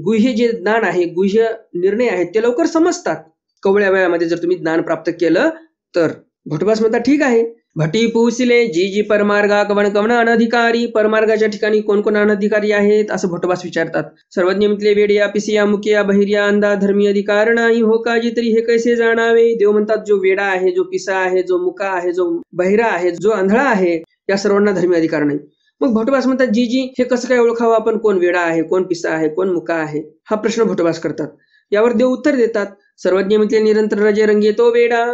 गुह्य जे ज्ञान आहे गुह्य निर्णय आहेत ते लवकर समजतात कवळ्या वेळामध्ये जर तुम्ही ज्ञान प्राप्त केलं तर भटवास म्हणतात ठीक आहे भटी पोहोचले जी जी परमार्गा कवण अनधिकारी परमार्गाच्या ठिकाणी कोण कोण अनधिकारी आहेत असं भटोबास विचारतात सर्व नियमितले वेडिया पिसिया मुकिया बहिर्या अंधा धर्मी अधिकार नाही हो का जी तरी हे कैसे जाणावे देव म्हणतात जो वेडा आहे जो पिसा आहे जो मुका आहे जो बहिरा आहे जो आंधळा आहे या सर्वांना धर्मी अधिकार नाही मग भटोबास म्हणतात जी जी हे कसं काय ओळखावं आपण कोण वेडा आहे कोण पिसा आहे कोण मुका आहे हा प्रश्न भटोबास करतात यावर देव उत्तर देतात सर्वज्ञ म्हटले निरंतर रजे रंगे तो वेडा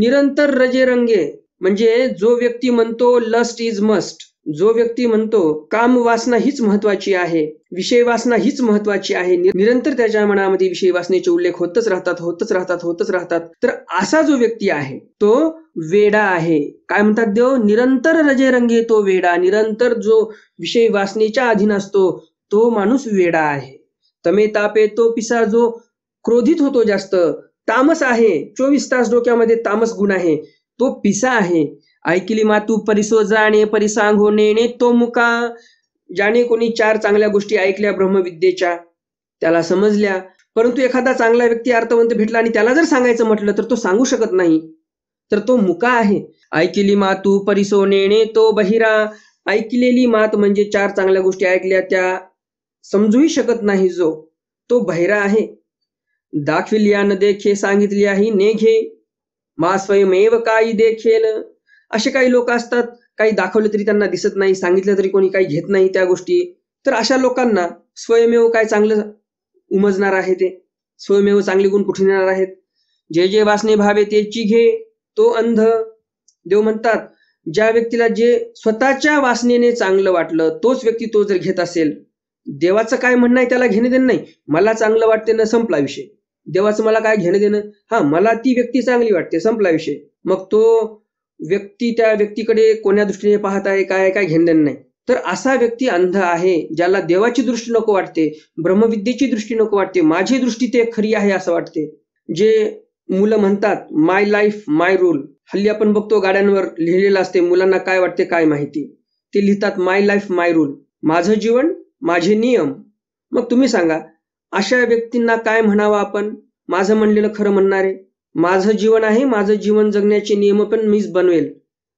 निरंतर रजे रंगे म्हणजे जो व्यक्ती म्हणतो लस्ट इज मस्ट जो व्यक्ती म्हणतो काम वासना हीच महत्वाची आहे विषय वासना हीच महत्वाची आहे निरंतर त्याच्या मनामध्ये विषय वासनेचे उल्लेख होतच राहतात होतच राहतात होतच राहतात तर असा जो व्यक्ती आहे तो वेडा आहे काय म्हणतात देव निरंतर रजेरंगे तो वेडा निरंतर जो विषय वासनेच्या अधीन असतो तो माणूस वेडा आहे तमे तापे तो पिसा जो क्रोधित होतो जास्त तामस आहे चोवीस तास डोक्यामध्ये तामस गुण आहे तो पिसा आहे ऐकली मातू परिसो जाणे परिसांगो हो नेणे तो मुका ज्याने कोणी चार चांगल्या गोष्टी ऐकल्या ब्रह्मविद्येच्या त्याला समजल्या परंतु एखादा चांगला व्यक्ती अर्थवंत भेटला आणि त्याला जर सांगायचं म्हटलं तर तो सांगू शकत नाही तर तो मुका आहे ऐकली मातू परिसो नेणे तो बहिरा ऐकलेली मात म्हणजे चार चांगल्या गोष्टी ऐकल्या त्या समजूही शकत नाही जो तो बहिरा आहे दाखविली न देखे सांगितली आहे ने घे मा स्वयमेव काही देखेल असे काही लोक असतात काही दाखवलं तरी त्यांना दिसत नाही सांगितलं तरी कोणी काही घेत नाही त्या गोष्टी तर अशा लोकांना स्वयमेव काय चांगलं उमजणार आहे ते स्वयमेव चांगले गुण कुठे येणार आहेत जे जे वासने भावे ते चिघे तो अंध देव म्हणतात ज्या व्यक्तीला जे स्वतःच्या वासनेने चांगलं वाटलं तोच व्यक्ती तो जर घेत असेल देवाचं काय म्हणणं आहे त्याला घेणे देणं नाही मला चांगलं वाटते न संपला विषय देवाचं मला काय घेणं देणं हा मला ती व्यक्ती चांगली वाटते संपला विषय मग तो व्यक्ती त्या व्यक्तीकडे कोण्या दृष्टीने पाहत आहे काय काय घेणं नाही तर असा व्यक्ती अंध आहे ज्याला देवाची दृष्टी नको वाटते ब्रह्मविद्येची दृष्टी नको वाटते माझी दृष्टी ते खरी आहे असं वाटते जे मुलं म्हणतात माय लाईफ माय रूल हल्ली आपण बघतो गाड्यांवर लिहिलेलं असते मुलांना काय वाटते काय माहिती ते लिहितात माय लाईफ माय रूल माझं जीवन माझे नियम मग तुम्ही सांगा अशा व्यक्तींना काय म्हणावं आपण माझं म्हणलेलं खरं म्हणणार आहे माझं जीवन आहे माझं जीवन जगण्याचे नियम पण मीच बनवेल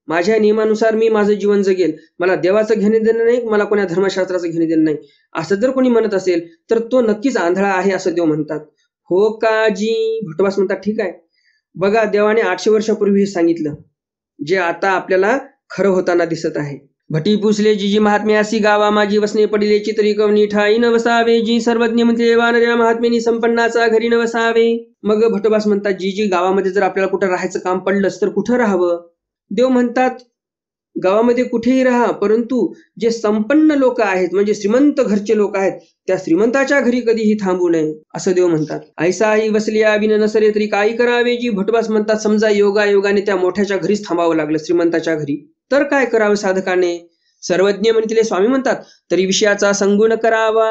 माझ्या नियमानुसार मी माझं जीवन जगेल मला देवाचं घेणे देणं नाही मला कोणा धर्मशास्त्राचं घेणे देणं नाही असं जर कोणी म्हणत असेल तर तो नक्कीच आंधळा आहे असं देव म्हणतात हो काजी भटवास म्हणतात ठीक आहे बघा देवाने आठशे वर्षापूर्वी हे सांगितलं जे आता आपल्याला खरं होताना दिसत आहे भटी पुसले जी जी महात्म्यासी गावा माझी वसने पडिले चित्री कवनी ठाई न वसावे जी सर्वज्ञ म्हणजे वानर्या महात्म्यानी संपन्नाचा घरी न वसावे मग भटोबास म्हणतात जी जी गावामध्ये जर आपल्याला कुठं राहायचं काम पडलंच तर कुठं राहावं देव म्हणतात गावामध्ये कुठेही राहा परंतु जे संपन्न लोक आहेत म्हणजे श्रीमंत घरचे लोक आहेत त्या श्रीमंताच्या घरी कधीही थांबू नये असं देव म्हणतात ऐसा आई बसली विन नसरे तरी काही करावे जी भटवास म्हणतात समजा योगा योगाने त्या मोठ्याच्या घरीच थांबावं लागलं श्रीमंताच्या घरी तर काय करावे साधकाने सर्वज्ञ म्हणतील स्वामी म्हणतात तरी विषयाचा संगुण करावा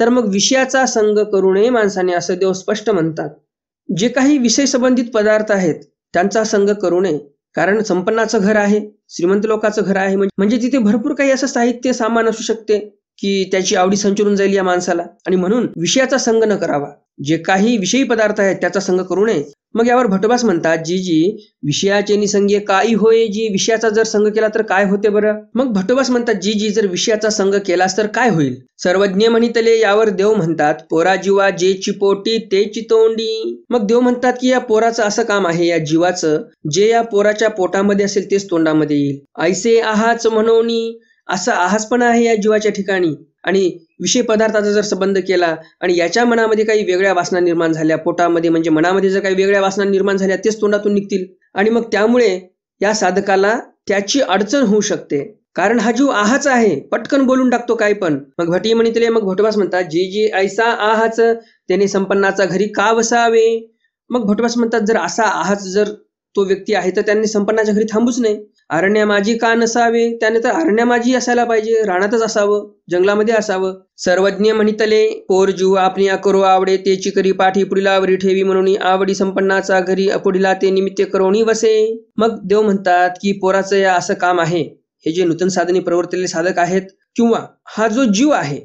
तर मग विषयाचा संग करू नये माणसाने असं देव स्पष्ट म्हणतात जे काही विषय संबंधित पदार्थ आहेत त्यांचा संग करू नये कारण संपन्नाचं घर आहे श्रीमंत लोकांचं घर आहे म्हणजे तिथे भरपूर काही असं साहित्य सामान असू शकते की त्याची आवडी संचरून जाईल या माणसाला आणि म्हणून विषयाचा संग न करावा जे काही विषयी पदार्थ आहेत त्याचा संग करू नये मग यावर भटोबास म्हणतात जी जी विषयाचे निसंगे काही होय जी विषयाचा जर संघ केला तर काय होते बरं मग भटोबास म्हणतात जी जी जर विषयाचा संघ केलास तर काय होईल सर्वज्ञ म्हणितले यावर देव म्हणतात पोरा जीवा जे चिपोटी ते चितोंडी मग देव म्हणतात की या पोराचं असं काम आहे या जीवाचं जे या पोराच्या पोटामध्ये असेल तेच तोंडामध्ये येईल ऐसे आहाच म्हणून असं आहास पण आहे या जीवाच्या ठिकाणी आणि विषय पदार्थाचा जर संबंध केला आणि याच्या मनामध्ये काही वेगळ्या वासना निर्माण झाल्या पोटामध्ये म्हणजे मनामध्ये जर काही वेगळ्या वासना निर्माण झाल्या तेच तोंडातून निघतील आणि मग त्यामुळे या साधकाला त्याची अडचण होऊ शकते कारण हा जीव आहाच आहे पटकन बोलून टाकतो काय पण मग भटी म्हणितले मग भटवास म्हणतात जे जे ऐसा आहाच त्याने संपन्नाचा घरी का बसावे मग भटवास म्हणतात जर असा आहाच जर तो व्यक्ती आहे तर त्यांनी संपन्नाच्या घरी थांबूच नाही अरण्य माझी का नसावे त्याने तर अरण्य माझी असायला पाहिजे रानातच असावं जंगलामध्ये असावं सर्वज्ञ म्हणितले पोर जीव आपणी करो आवडे तेची करी पाठी पुढील आवरी ठेवी म्हणून आवडी संपन्नाचा घरी अपुढीला ते निमित्त करोणी वसे मग देव म्हणतात की पोराचं या असं काम आहे हे जे नूतन साधने प्रवर्तलेले साधक आहेत किंवा हा जो जीव आहे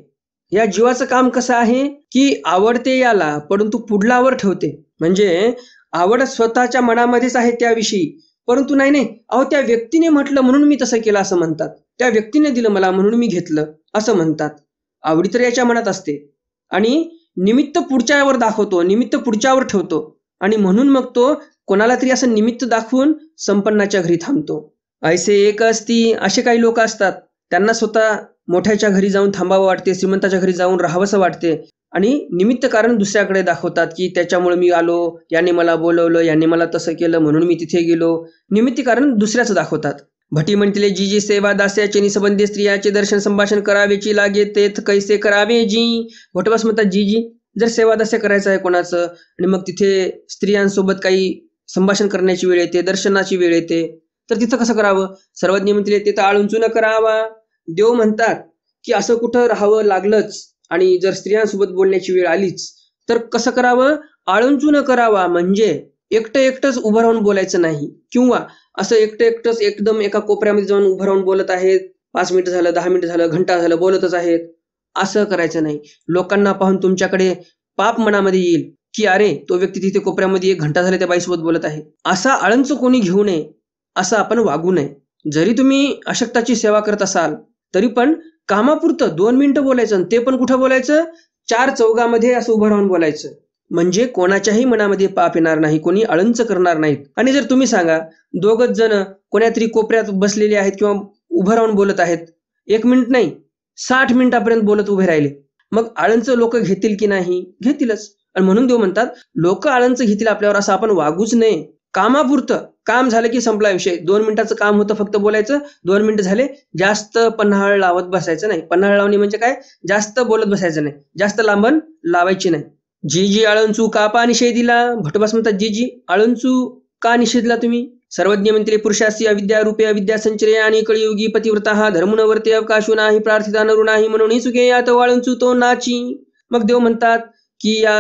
या जीवाचं काम कसं आहे की आवडते याला परंतु पुढलावर ठेवते म्हणजे आवड स्वतःच्या मनामध्येच आहे त्याविषयी परंतु नाही नाही अहो त्या व्यक्तीने म्हटलं म्हणून मी तसं केलं असं म्हणतात त्या व्यक्तीने दिलं मला म्हणून मी घेतलं असं म्हणतात आवडी तर याच्या मनात असते आणि निमित्त पुढच्यावर दाखवतो निमित्त पुढच्यावर ठेवतो आणि म्हणून मग तो कोणाला तरी असं निमित्त दाखवून संपन्नाच्या घरी थांबतो ऐसे एक असती असे काही लोक असतात त्यांना स्वतः मोठ्याच्या घरी जाऊन थांबावं वाटते श्रीमंताच्या घरी जाऊन राहावंसं वाटते आणि निमित्त कारण दुसऱ्याकडे दाखवतात की त्याच्यामुळे मी आलो याने मला बोलवलं याने मला तसं केलं म्हणून मी तिथे गेलो निमित्त कारण दुसऱ्याचं दाखवतात भटी म्हणतील जी जी सेवा दास्याचे निसंबंधी स्त्रियाचे दर्शन संभाषण करावेची लागे ते कैसे करावे जी भटवास म्हणतात जी जी जर सेवा करायचं आहे कोणाचं आणि मग तिथे स्त्रियांसोबत काही संभाषण करण्याची वेळ येते दर्शनाची वेळ येते तर तिथं कसं करावं सर्वज्ञ म्हणतील तिथं आळुंचून करावा देव म्हणतात की असं कुठं राहावं लागलंच आणि जर स्त्रियांसोबत बोलण्याची वेळ आलीच तर कसं करावं आळंचून करावा म्हणजे एकटं एकटंच उभं राहून बोलायचं नाही किंवा असं एकटं एकटंच एकदम एका कोपऱ्यामध्ये जाऊन उभं राहून बोलत आहेत पाच मिनिट झालं दहा मिनिट झालं घंटा झालं बोलतच आहेत असं करायचं नाही लोकांना पाहून तुमच्याकडे पाप मनामध्ये येईल की अरे तो व्यक्ती तिथे कोपऱ्यामध्ये एक घंटा झाला त्या बाईसोबत बोलत आहे असा आळंच कोणी घेऊ नये असं आपण वागू नये जरी तुम्ही अशक्ताची सेवा करत असाल तरी पण कामापुरतं दोन मिनिटं बोलायचं आणि ते पण कुठं बोलायचं चार चौघामध्ये असं उभं राहून बोलायचं म्हणजे कोणाच्याही मनामध्ये पाप येणार नाही कोणी अळंच करणार नाहीत आणि जर तुम्ही सांगा दोघच जण कोण्यातरी कोपऱ्यात बसलेले आहेत किंवा उभं राहून बोलत आहेत एक मिनिट नाही साठ मिनिटापर्यंत बोलत उभे राहिले मग आळंच लोक घेतील की नाही घेतीलच आणि म्हणून देव म्हणतात लोक आळंच घेतील आपल्यावर असं आपण वागूच नये कामापुरतं काम झालं की संपला विषय दोन मिनिटाचं काम होतं फक्त बोलायचं दोन मिनिटं झाले जास्त पन्हाळ लावत बसायचं नाही पन्हाळ लावणे म्हणजे काय जास्त बोलत बसायचं नाही जास्त लांबण लावायची नाही जी जी आळंचू कापा दिला भटबास म्हणतात जी जी आळंचू का निषेधला तुम्ही सर्वज्ञ मंत्री पुरुषासी अविद्या रूपे अविद्या संचरे आणि कळियुगी पतिव्रता हा धर्म अवकाशू हो नाही प्रार्थिता नरु नाही म्हणून चुके यात वाळंचू तो नाची मग देव म्हणतात की या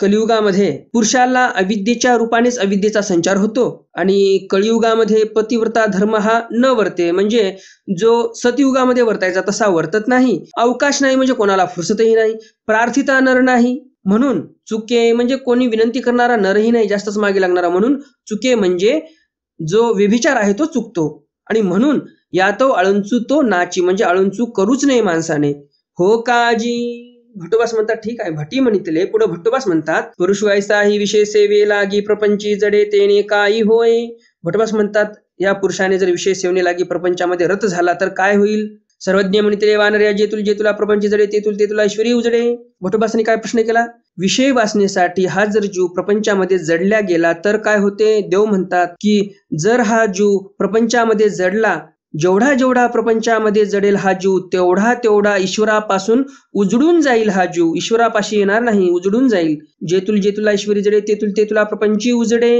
कलियुगामध्ये पुरुषाला अविद्येच्या रूपानेच अविद्येचा संचार होतो आणि कलियुगामध्ये पतिव्रता धर्म हा न वर्ते म्हणजे जो सतयुगामध्ये वर्तायचा तसा वर्तत नाही अवकाश नाही म्हणजे कोणाला फुरसतही नाही प्रार्थिता नर नाही म्हणून चुके म्हणजे कोणी विनंती करणारा नरही नाही जास्तच मागे लागणारा म्हणून चुके म्हणजे जो व्यभिचार आहे तो चुकतो आणि म्हणून या तो अळंचू तो नाची म्हणजे अळंचू करूच नाही माणसाने हो काजी भटोबास म्हणतात ठीक आहे भटी म्हणितले पुढे भटोबास म्हणतात पुरुष ही विषय सेवे लागी प्रपंची जडे तेने काही होय भटोबास म्हणतात या पुरुषाने जर विषय सेवने लागी प्रपंचामध्ये रथ झाला तर काय होईल सर्वज्ञ म्हणितले वानर्या जेतुल जेतुला प्रपंच जडे तेतुल तुला ऐश्वरी उजडे भटोबासने काय प्रश्न केला विषय वाचण्यासाठी हा जर जीव प्रपंचामध्ये जडला गेला तर काय होते देव म्हणतात की जर हा जीव प्रपंचामध्ये जडला जेवढा जेवढा प्रपंचामध्ये जडेल हा जीव तेवढा तेवढा ईश्वरापासून उजडून जाईल हा जीव ईश्वरापाशी येणार नाही उजडून जाईल जेतुल जेतुला ईश्वरी जडे तेतुल तेतुला प्रपंची उजडे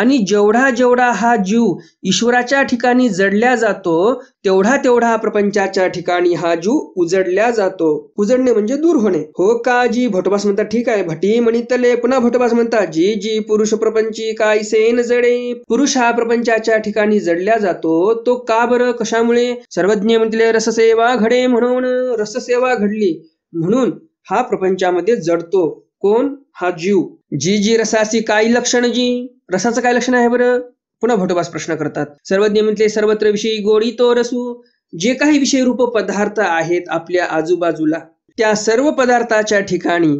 आणि जेवढा जेवढा हा जीव ईश्वराच्या ठिकाणी जडल्या जातो तेवढा तेवढा प्रपंचाच्या ठिकाणी हा जीव उजडल्या जातो उजडणे म्हणजे दूर होणे हो का जी भटोबास म्हणतात ठीक आहे भटी म्हणितले पुन्हा भटोबास म्हणतात जी जी पुरुष प्रपंची काय सेन जडे पुरुष हा प्रपंचाच्या ठिकाणी जडल्या जातो तो का बर कशामुळे सर्वज्ञ म्हटले रससेवा घडे म्हणून रससेवा घडली म्हणून हा प्रपंचामध्ये जडतो कोण हा जीव जी जी रसासी काय लक्षण जी रसाचं काय लक्षण आहे बरं पुन्हा भटोबास प्रश्न करतात सर्वज्ञ म्हटले सर्वत्र विषयी गोडी तो रसू जे काही विषयरूप पदार्थ आहेत आपल्या आजूबाजूला त्या सर्व पदार्थाच्या ठिकाणी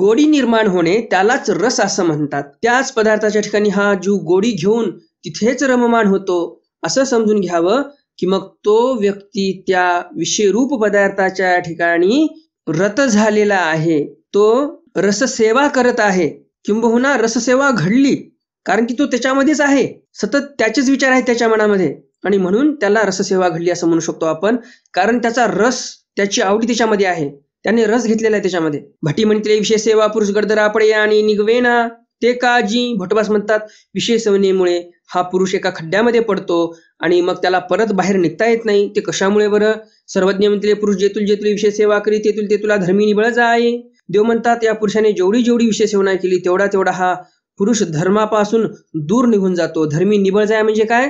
गोडी निर्माण होणे त्यालाच रस असं म्हणतात त्याच पदार्थाच्या ठिकाणी हा जीव गोडी घेऊन तिथेच रममान होतो असं समजून घ्यावं की मग तो व्यक्ती त्या विषयरूप पदार्थाच्या ठिकाणी रत झालेला आहे तो रससेवा करत आहे किंबहुना रससेवा घडली कारण की तो त्याच्यामध्येच आहे सतत त्याचेच विचार आहेत त्याच्या मनामध्ये आणि म्हणून त्याला रससेवा घडली असं म्हणू शकतो आपण कारण त्याचा रस त्याची आवडी त्याच्यामध्ये आहे त्याने रस घेतलेला आहे त्याच्यामध्ये भटी म्हणतील विषय सेवा पुरुष गडदरा पडे आणि निगवेना ते काजी भटवास म्हणतात विषय सेवनेमुळे हा पुरुष एका खड्ड्यामध्ये पडतो आणि मग त्याला परत बाहेर निघता येत नाही ते कशामुळे बरं सर्वज्ञ म्हणतले पुरुष जेतुल जेतुल विषय सेवा करी तेतुल तेतुला धर्मी निबळ जाय देव म्हणतात या पुरुषाने जेवढी जेवढी विषय सेवना केली तेवढा तेवढा हा पुरुष धर्मापासून दूर निघून जातो धर्मी निबळ जाय म्हणजे काय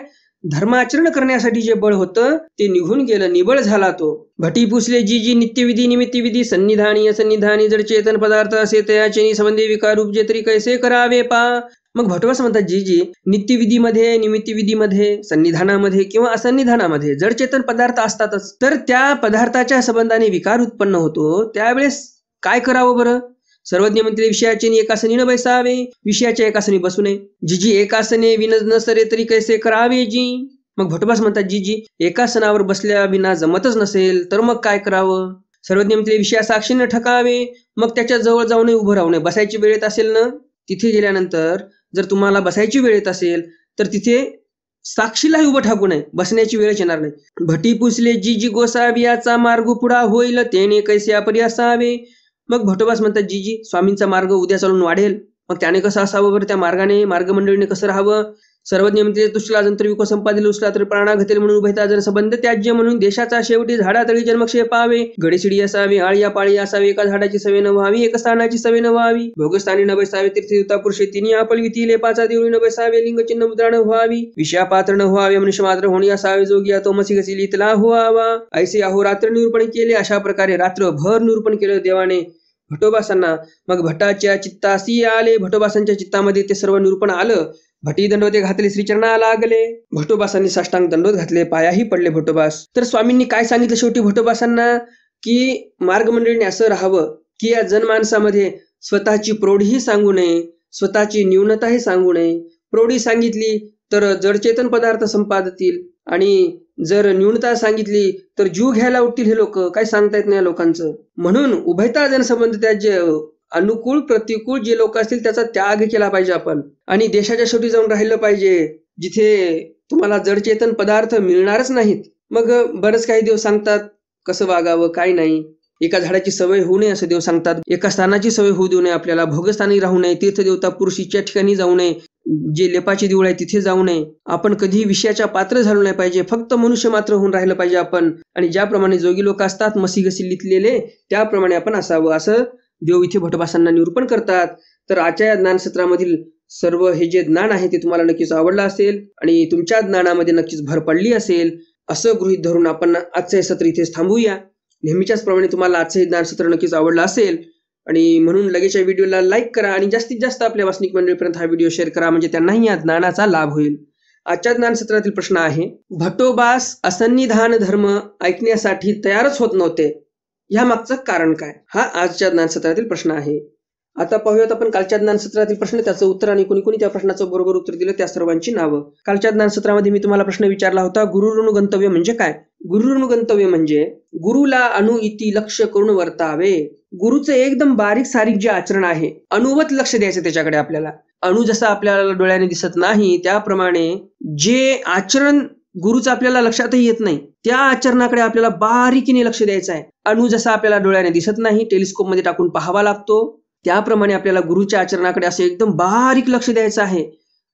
धर्माचरण करण्यासाठी जे बळ होतं ते निघून गेलं निबळ झाला तो भटी पुसले जी जी नित्यविधी निमित्तविधी सन्निधानी असन्निधानी जर चेतन पदार्थ असे तयाचे संबंधी विकार उपजे तरी कैसे करावे पा मग भटवास म्हणतात जी जी नित्यविधीमध्ये निमित्तविधीमध्ये सन्निधानामध्ये किंवा असन्निधानामध्ये जड चेतन पदार्थ असतातच तर त्या पदार्थाच्या संबंधाने विकार उत्पन्न होतो त्यावेळेस काय करावं बरं सर्वज्ञ म्हणते विषयाचे एकासनी न बैसावे विषयाच्या एकासनी बसू नये जी जी एकासने विन नसरे तरी कैसे करावे जी मग भटबास म्हणतात जी जी एकासनावर बसल्या विना जमतच नसेल तर मग काय करावं सर्वज्ञ म्हणते विषया साक्षीने ठकावे मग त्याच्या जवळ जाऊन उभं राहू नये बसायची वेळेत असेल ना तिथे गेल्यानंतर जर तुम्हाला बसायची वेळेत असेल तर तिथे साक्षीलाही उभं ठाकू नये बसण्याची वेळच येणार नाही भटी पुसले जी जी गोसावी याचा मार्ग पुढा होईल तेने कैसे अपरी असावे मग भटोबास म्हणतात जीजी स्वामींचा मार्ग उद्या चालून वाढेल मग त्याने कसं असावं बरं त्या मार्गाने मार्ग मार्गमंडळीने कसं राहावं सर्व नियमित तुष्ला जंत्र विको संपादिल उसला तर प्राणा घतील म्हणून उभयता जर संबंध त्याज्य म्हणून देशाचा शेवटी झाडातळी जन्मक्षय पावे गडेशिडी असावी आळिया पाळी असावी एका झाडाची सवे न व्हावी एका स्थानाची सवे न व्हावी भोगस्थानी न बैसावे तीर्थयुता पुरुषे तिने आपल वितीले पाचा देऊळी न बैसावे लिंग चिन्ह मुद्रा व्हावी विषया पात्र न व्हावे मनुष्य मात्र होणी असावे जोगी तो मसी गसी लितला होवा ऐसे अहोरात्र निरूपण केले अशा प्रकारे रात्र भर निरूपण केलं देवाने भटोबासांना मग भटाच्या चित्तासी आले भटोबासांच्या चित्तामध्ये ते सर्व निरूपण आलं भटी दंडोते घातले श्रीचरणा लागले भटोबासांनी साष्टांग दंडोत घातले पायाही पडले भटोबास तर स्वामींनी काय सांगितलं शेवटी भटोबासांना की मंडळीने असं राहावं की या जनमानसामध्ये स्वतःची प्रौढीही सांगू नये स्वतःची न्यूनताही सांगू नये प्रौढी सांगितली तर जडचेतन पदार्थ संपादतील आणि जर न्यूनता सांगितली तर जीव घ्यायला उठतील हे लोक काय सांगता येत नाही लोकांचं म्हणून उभयता जनसंबंध त्या अनुकूल प्रतिकूल जे लोक असतील त्याचा त्याग केला पाहिजे आपण आणि देशाच्या शेवटी जाऊन राहिलं पाहिजे जिथे तुम्हाला जडचेतन पदार्थ मिळणारच नाहीत मग बरंच काही देव सांगतात कसं वागावं काय नाही एका झाडाची सवय होऊ नये असं देव सांगतात एका स्थानाची सवय होऊ देऊ नये आपल्याला भोगस्थानी राहू नये तीर्थदेवता पुरुषीच्या ठिकाणी जाऊ नये जे लेपाचे देऊळ आहे तिथे जाऊ नये आपण कधीही विषयाच्या पात्र झालो नाही पाहिजे फक्त मनुष्य मात्र होऊन राहिलं पाहिजे आपण आणि ज्याप्रमाणे जोगी लोक असतात मसी लिहिलेले त्याप्रमाणे आपण असावं असं देव इथे भटभासांना निरूपण करतात तर आजच्या या ज्ञानसत्रामधील सर्व हे जे ज्ञान आहे ते तुम्हाला नक्कीच आवडलं असेल आणि तुमच्या ज्ञानामध्ये नक्कीच भर पडली असेल असं गृहित धरून आपण आजचं हे सत्र इथेच थांबूया नेहमीच्याच प्रमाणे तुम्हाला आजचं हे ज्ञानसत्र नक्कीच आवडलं असेल आणि म्हणून लगेच या व्हिडिओला लाईक करा आणि जास्तीत जास्त आपल्या वासनिक मंडळीपर्यंत हा व्हिडिओ शेअर करा म्हणजे त्यांनाही या ज्ञानाचा लाभ होईल आजच्या ज्ञानसत्रातील प्रश्न आहे भटोबास असन्निधान धर्म ऐकण्यासाठी तयारच होत नव्हते ह्या मागचं कारण काय हा आजच्या ज्ञानसत्रातील प्रश्न आहे आता पाहूयात आपण कालच्या ज्ञानसत्रातील प्रश्न त्याचं उत्तर आणि कोणी कोणी त्या प्रश्नाचं बरोबर उत्तर दिलं त्या सर्वांची नावं कालच्या ज्ञानसत्रामध्ये मी तुम्हाला प्रश्न विचारला होता ऋण गंतव्य म्हणजे काय गुरु ऋण गंतव्य म्हणजे गुरुला अणु इति लक्ष करून वर्तावे गुरुचं एकदम बारीक सारीक जे आचरण आहे अणुवत लक्ष द्यायचं त्याच्याकडे आपल्याला अणु जसं आपल्याला डोळ्याने दिसत नाही त्याप्रमाणे जे आचरण गुरुचं आपल्याला लक्षातही येत नाही त्या आचरणाकडे आपल्याला बारीकीने लक्ष द्यायचं आहे अणु जसा आपल्याला डोळ्याने दिसत नाही टेलिस्कोप मध्ये टाकून पाहावा लागतो त्याप्रमाणे आपल्याला गुरुच्या आचरणाकडे असं एकदम बारीक लक्ष द्यायचं आहे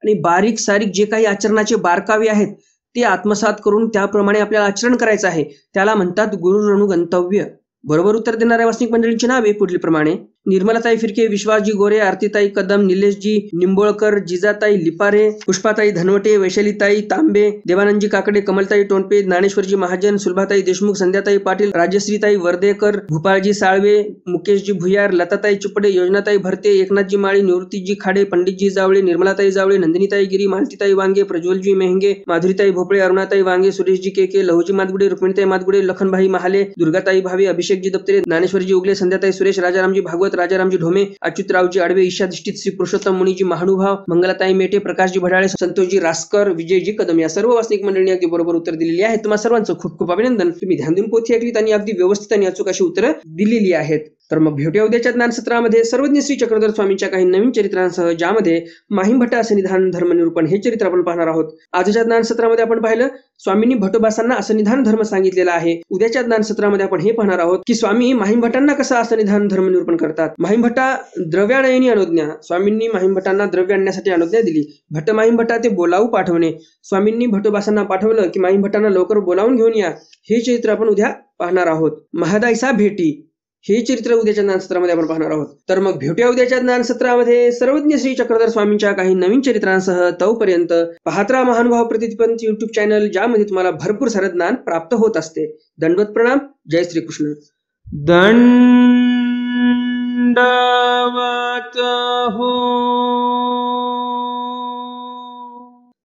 आणि बारीक सारीक जे काही आचरणाचे बारकावे आहेत ते आत्मसात करून त्याप्रमाणे आपल्याला आचरण करायचं आहे त्याला म्हणतात गुरु रणू गंतव्य बरोबर उत्तर देणाऱ्या वासनिक मंडळींची नावे प्रमाणे निर्मलाताई फिरके विश्वासजी गोरे आरतीताई कदम निलेशजी निंबोळकर जिजाताई लिपारे पुष्पाताई धनवटे वैशालीताई तांबे देवानंदजी काकडे कमलताई टोनपे ज्ञानेश्वरजी महाजन सुलभाताई देशमुख संध्याताई पाटील राजश्रीताई वर्देकर भूपाळजी साळवे मुकेशजी भुयार लताताई चिपडे योजनाताई भरते एकनाथजी माळी निवृत्तीजी खाडे पंडितजी जावळे निर्मलाताई जावळे नंदिनीताई गिरी मालतीताई वांगे प्रज्वलजी मेहंगे माधुरीताई भोपळे अरुणाताई वांगे सुरेशजी केके लहुजी मातगुडे रुक्मिणीताई मातगुडे लखनभाई महाले दुर्गाताई भावे अभिषेकजी दप्तरे ज्ञानेश्वरजी उगले संध्याताई सुरेश राजारामजी भागवत राजा राजारामजी ढोमे अच्युतरावजी आडवे ईशाधिष्ठित श्री पुरुषोत्तम मुनीजी महानुभाव मंगलाताई मेटे प्रकाशजी भडाळे संतोषजी रासकर विजयजी कदम या सर्व वासनिक मंडळींनी अगदी बरोबर उत्तर दिलेली आहे तुम्हाला सर्वांचं खूप खूप अभिनंदन तुम्ही ध्यान देऊन पोथी ऐकली आणि अगदी व्यवस्थित आणि अचूक अशी उत्तरं दिलेली आहेत तर मग भेटूया उद्याच्या ज्ञानसत्रामध्ये सर्वज्ञ श्री चक्रधर स्वामींच्या काही नवीन चरित्रांसह ज्यामध्ये माहिमभट्ट असे निधान धर्मनिरूपण हे चरित्र आपण पाहणार आहोत आजच्या ज्ञानसत्रामध्ये आपण पाहिलं स्वामींनी भटोबासांना असं निधान धर्म सांगितलेला आहे उद्याच्या ज्ञानसत्रामध्ये आपण हे पाहणार आहोत की स्वामी भटांना कसं असं निधान धर्मनिरूपण करतात भटा द्रव्यानयनी अनुज्ञा स्वामींनी भटांना द्रव्य आणण्यासाठी अनुज्ञा दिली भट्ट भटा ते बोलावू पाठवणे स्वामींनी भटोबासांना पाठवलं की माहीम भटांना लवकर बोलावून घेऊन या हे चरित्र आपण उद्या पाहणार आहोत महादाईसा भेटी हे चरित्र उद्याच्या ज्ञानसत्रामध्ये आपण पाहणार आहोत तर मग भेटूया उद्याच्या ज्ञानसत्रामध्ये सर्वज्ञ श्री चक्रधर स्वामींच्या काही नवीन चरित्रांसह तोपर्यंत पाहत्रा महानुभाव प्रतिपंत युट्यूब चॅनल ज्यामध्ये तुम्हाला भरपूर सारे ज्ञान प्राप्त होत असते दंडवत प्रणाम जय श्री कृष्ण दंडवत हो